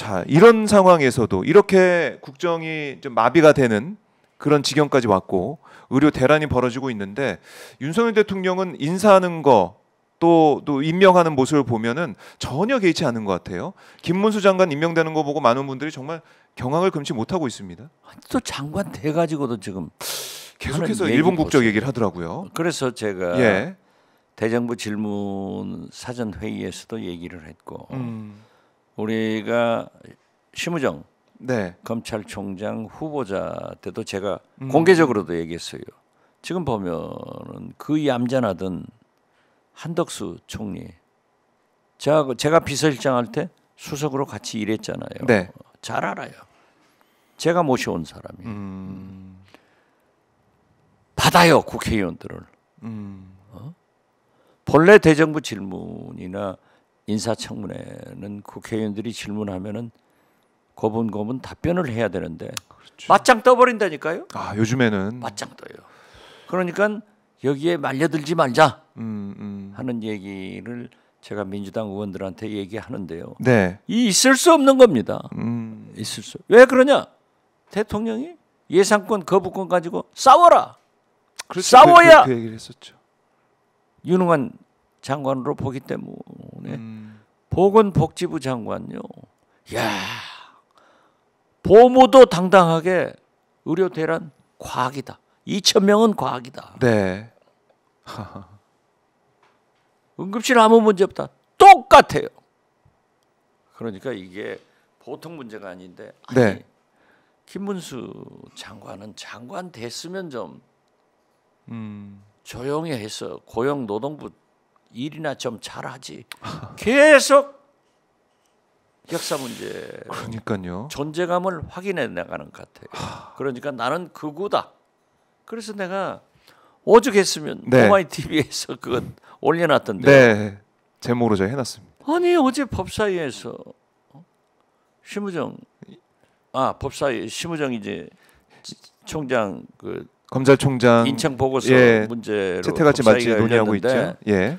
자, 이런 상황에서도 이렇게 국정이 좀 마비가 되는 그런 지경까지 왔고 의료 대란이 벌어지고 있는데 윤석열 대통령은 인사하는 거 또, 또 임명하는 모습을 보면은 전혀 개의치 않은 것 같아요. 김문수 장관 임명되는 거 보고 많은 분들이 정말 경악을 금치 못하고 있습니다. 또 장관 돼가지고도 지금 계속해서 일본 국적 얘기를 하더라고요. 그래서 제가 예. 대정부 질문 사전 회의에서도 얘기를 했고 음. 우리가 심우정 네. 검찰총장 후보자 때도 제가 음. 공개적으로도 얘기했어요. 지금 보면은 그 얌전하던 한덕수 총리, 제가 제가 비서실장 할 때 수석으로 같이 일했잖아요. 네. 잘 알아요. 제가 모셔온 사람이 음. 받아요 국회의원들을. 음. 어? 본래 대정부 질문이나 인사청문회는 국회의원들이 질문하면은 고분고분 답변을 해야 되는데 그렇죠. 맞짱 떠버린다니까요. 아 요즘에는 맞짱 떠요. 그러니까 여기에 말려들지 말자 음, 음. 하는 얘기를 제가 민주당 의원들한테 얘기하는데요. 네. 이 있을 수 없는 겁니다. 음. 있을 수. 왜 그러냐? 대통령이 예상권 거부권 가지고 싸워라. 그렇죠. 싸워야. 그, 그, 그 얘기를 했었죠. 유능한 장관으로 보기 때문에 음. 보건복지부 장관요. 야 보모도 당당하게 의료 대란 과학이다. 2천 명은 과학이다. 네. 응급실 아무 문제 없다. 똑같아요. 그러니까 이게 보통 문제가 아닌데 아니 네. 김문수 장관은 장관 됐으면 좀 음. 조용히 해서 고용노동부 일이나 좀 잘하지. 계속 역사 문제. 그러니까요. 존재감을 확인해 나가는 것 같아요. 그러니까 나는 그구다. 그래서 내가 오죽했으면 네. 오마이 TV에서 그건 올려놨던데. 네. 제목으로 제가 해놨습니다. 아니 어제 법사위에서 어? 심우정 아 법사위 심우정 이제 총장 그 검찰총장 인천 보고서 예, 문제로 채택같이 마치 논의하고 있죠. 예.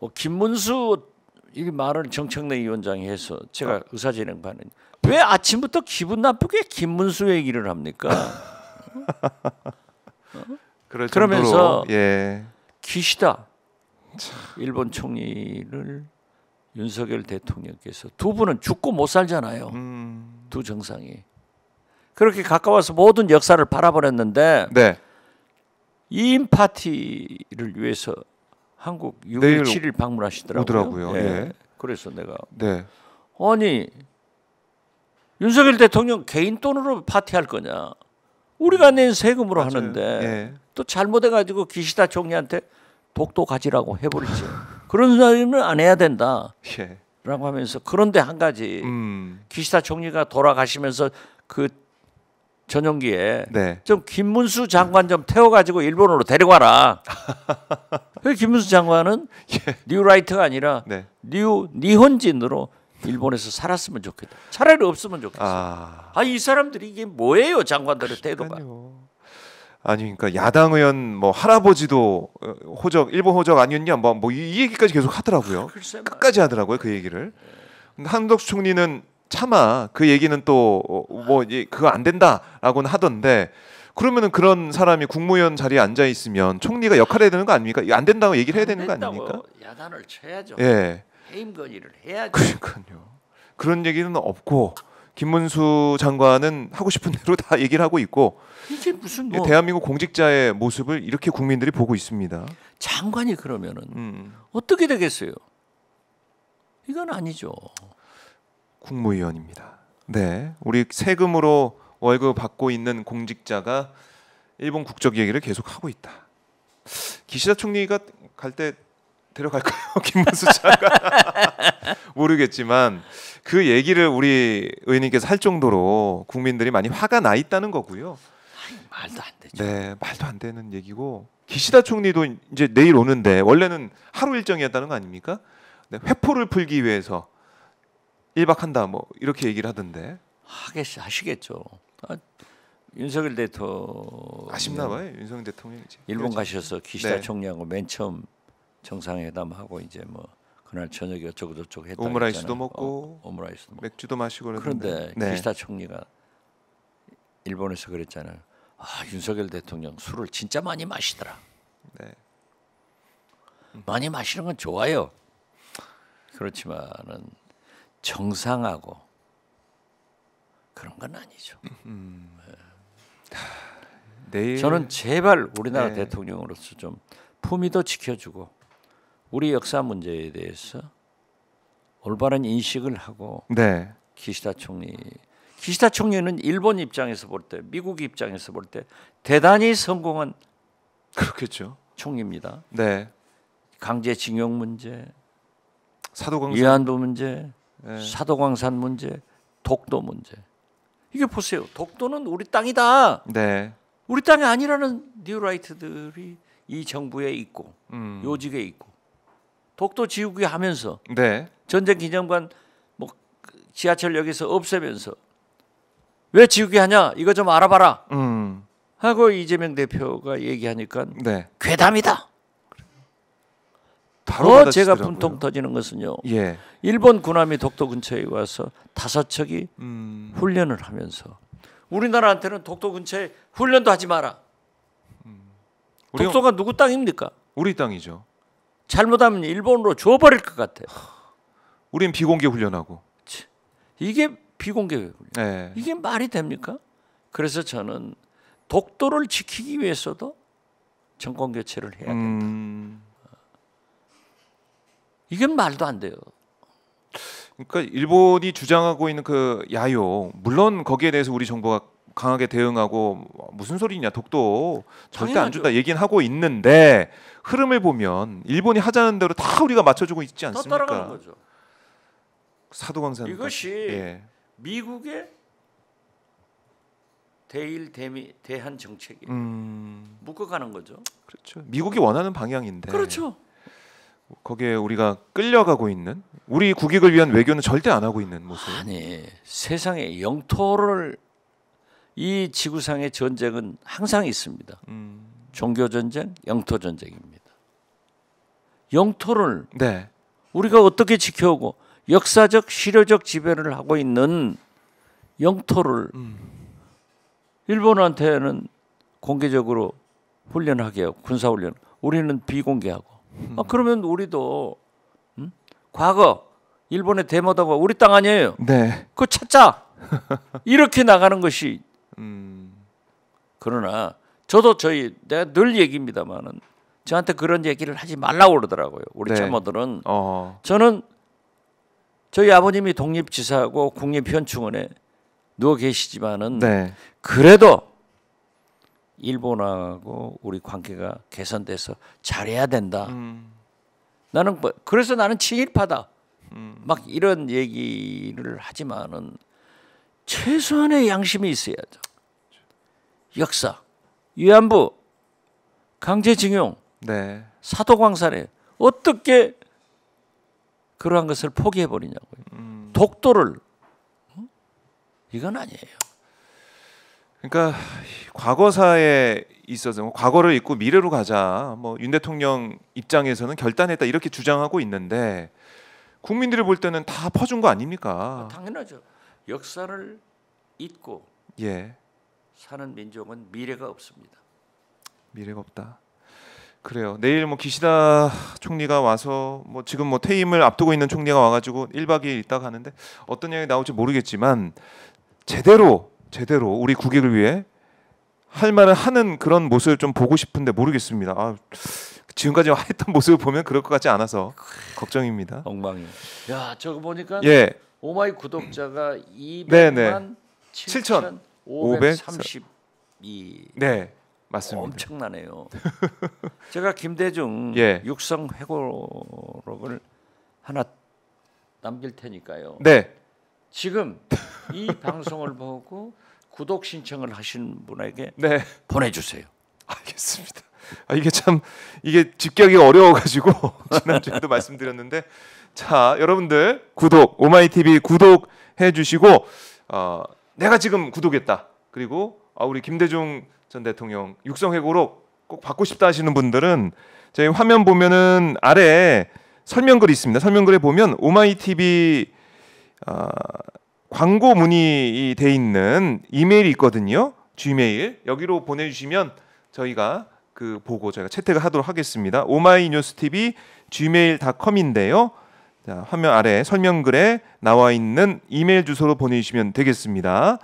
뭐 김문수 이 말을 정청래 위원장이 해서 제가 어. 의사진행반은 왜 아침부터 기분 나쁘게 김문수 얘기를 합니까? 그 그러면서 예. 기시다 일본 총리를 윤석열 대통령께서 두 분은 죽고 못 살잖아요. 음. 두 정상이 그렇게 가까워서 모든 역사를 바라버렸는데 네. 이인 파티를 위해서 한국 6일 7일 방문하시더라고요. 오더라고요. 예. 예. 그래서 내가 네. 아니 윤석열 대통령 개인 돈으로 파티할 거냐? 우리가 음. 낸 세금으로 맞아요. 하는데 예. 또 잘못해 가지고 기시다 총리한테 독도 가지라고 해버리지. 그런 사리는안 해야 된다. 예. 라고 하면서 그런데 한 가지 음. 기시다 총리가 돌아가시면서 그 전용기에 네. 좀 김문수 장관 좀 태워가지고 일본으로 데려가라. 그 김문수 장관은 예. 뉴라이트가 아니라 네. 뉴 니혼진으로 일본에서 살았으면 좋겠다. 차라리 없으면 좋겠어. 아, 아이 사람들이 이게 뭐예요 장관들의 아, 태도가? 아니 그러니까 야당 의원 뭐 할아버지도 어, 호적 일본 호적 아니었냐 뭐이 뭐, 뭐 얘기까지 계속 하더라고요. 아, 끝까지 하더라고요 그 얘기를. 그러니까 한덕수 총리는 차마 그 얘기는 또뭐 어, 그거 안 된다라고는 하던데 그러면은 그런 사람이 국무위원 자리에 앉아 있으면 총리가 역할해야 을 되는 거 아닙니까? 안 된다고 얘기를 해야 되는 거 아닙니까? 야단을 쳐야죠. 예. 해임 건의를 해야죠. 그러니까요. 그런 얘기는 없고 김문수 장관은 하고 싶은 대로 다 얘기를 하고 있고 이게 무슨 예, 뭐 대한민국 공직자의 모습을 이렇게 국민들이 보고 있습니다. 장관이 그러면은 음. 어떻게 되겠어요? 이건 아니죠. 국무위원입니다. 네, 우리 세금으로 월급 받고 있는 공직자가 일본 국적 얘기를 계속 하고 있다. 기시다 총리가 갈 때 데려갈까요, 김문수 차가 모르겠지만 그 얘기를 우리 의원님께서 할 정도로 국민들이 많이 화가 나 있다는 거고요. 아니, 말도 안 되죠. 네, 말도 안 되는 얘기고 기시다 총리도 이제 내일 오는데 원래는 하루 일정이었다는 거 아닙니까? 네, 회포를 풀기 위해서 1박 한다 뭐 이렇게 얘기를 하던데 하겠 하시겠죠. 아, 윤석열 대통령 아쉽나 봐요. 윤석열 대통령이지. 일본 그렇죠. 가셔서 기시다 네. 총리하고 맨 처음 정상회담하고 이제 뭐 그날 저녁에 어쩌고 저쩌고 했다 오므라이스도 했잖아요. 먹고 어, 오므라이스도 먹고. 맥주도 마시고 그런데 네. 기시다 총리가 일본에서 그랬잖아요. 아, 윤석열 대통령 술을 진짜 많이 마시더라. 네. 많이 마시는 건 좋아요. 그렇지만은 정상하고 그런 건 아니죠. 음. 네. 저는 제발 우리나라 네. 대통령으로서 좀 품위도 지켜주고 우리 역사 문제에 대해서 올바른 인식을 하고 네. 기시다 총리 기시다 총리는 일본 입장에서 볼 때 미국 입장에서 볼 때 대단히 성공한 그렇겠죠 총리입니다. 네. 강제징용 문제, 사도강 위안부 문제, 예. 사도광산 문제, 독도 문제. 이게 보세요. 독도는 우리 땅이다. 네. 우리 땅이 아니라는 뉴라이트들이 이 정부에 있고 음. 요직에 있고 독도 지우기 하면서 네. 전쟁 기념관 뭐 그 지하철역에서 없애면서 왜 지우기 하냐 이거 좀 알아봐라 음. 하고 이재명 대표가 얘기하니까 네. 괴담이다 바로 더 제가 분통 터지는 것은요. 예. 일본 군함이 독도 근처에 와서 다섯 척이 음. 훈련을 하면서 우리나라한테는 독도 근처에 훈련도 하지 마라. 음. 독도가 누구 땅입니까? 우리 땅이죠. 잘못하면 일본으로 줘버릴 것 같아요. 우린 비공개 훈련하고. 이게 비공개 훈련. 네. 이게 말이 됩니까? 그래서 저는 독도를 지키기 위해서도 정권 교체를 해야 음. 된다. 음. 이건 말도 안 돼요. 그러니까 일본이 주장하고 있는 그 야요 물론 거기에 대해서 우리 정부가 강하게 대응하고 무슨 소리냐 독도 절대 안 준다 얘기는 하고 있는데 흐름을 보면 일본이 하자는 대로 다 우리가 맞춰주고 있지 않습니까? 따라가는 거죠. 사도광산 이것이 예. 미국의 대일 대미 대한 정책이 음... 묶어가는 거죠. 그렇죠. 미국이 원하는 방향인데. 그렇죠. 거기에 우리가 끌려가고 있는 우리 국익을 위한 외교는 절대 안 하고 있는 모습. 아니 세상에 영토를 이 지구상의 전쟁은 항상 있습니다. 음. 종교 전쟁, 영토 전쟁입니다. 영토를 네. 우리가 어떻게 지켜오고 역사적 실효적 지배를 하고 있는 영토를 음. 일본한테는 공개적으로 훈련하게 하고 군사 훈련, 우리는 비공개하고 아, 그러면 우리도 음? 과거 일본의 대모다가 우리 땅 아니에요. 네. 그 찾자. 이렇게 나가는 것이. 음. 그러나 저도 저희 내가 늘 얘기입니다만은 저한테 그런 얘기를 하지 말라고 그러더라고요. 우리 네. 참모들은 어. 저는 저희 아버님이 독립지사고 국립현충원에 누워 계시지만은 네. 그래도 일본하고 우리 관계가 개선돼서 잘해야 된다. 음. 나는 뭐 그래서 나는 친일파다. 음. 막 이런 얘기를 하지만은 최소한의 양심이 있어야죠. 역사, 위안부, 강제징용, 네. 사도광산에 어떻게 그러한 것을 포기해 버리냐고요. 음. 독도를 이건 아니에요. 그러니까 과거사에 있어서 뭐 과거를 잊고 미래로 가자. 뭐 윤 대통령 입장에서는 결단했다 이렇게 주장하고 있는데 국민들이 볼 때는 다 퍼준 거 아닙니까? 당연하죠. 역사를 잊고 예. 사는 민족은 미래가 없습니다. 미래가 없다. 그래요. 내일 뭐 기시다 총리가 와서 뭐 지금 뭐 퇴임을 앞두고 있는 총리가 와가지고 1박 2일 있다 가는데 어떤 얘기 나올지 모르겠지만 제대로 제대로 우리 국익을 위해 할 말을 하는 그런 모습을 좀 보고 싶은데 모르겠습니다. 아, 지금까지 했던 모습을 보면 그럴 것 같지 않아서 걱정입니다. 엉망이. 야, 저거 보니까 예. 오마이 구독자가 200만 7,532. 네. 맞습니다. 엄청나네요. 제가 김대중 예. 육성 회고록을 하나 남길 테니까요. 네. 지금 이 방송을 보고 구독 신청을 하신 분에게 네. 보내주세요. 알겠습니다. 아, 이게 참 이게 집계하기 어려워가지고 지난주에도 말씀드렸는데 자 여러분들 구독 오마이TV 구독해주시고 어, 내가 지금 구독했다 그리고 아, 우리 김대중 전 대통령 육성회고록 꼭 받고 싶다 하시는 분들은 저희 화면 보면은 아래 설명글이 있습니다. 설명글에 보면 오마이TV 어, 광고 문의 돼 있는 이메일이 있거든요. Gmail 여기로 보내주시면 저희가 그 보고 저희가 채택을 하도록 하겠습니다. 오마이뉴스TV gmail.com인데요. 자, 화면 아래 설명글에 나와 있는 이메일 주소로 보내주시면 되겠습니다.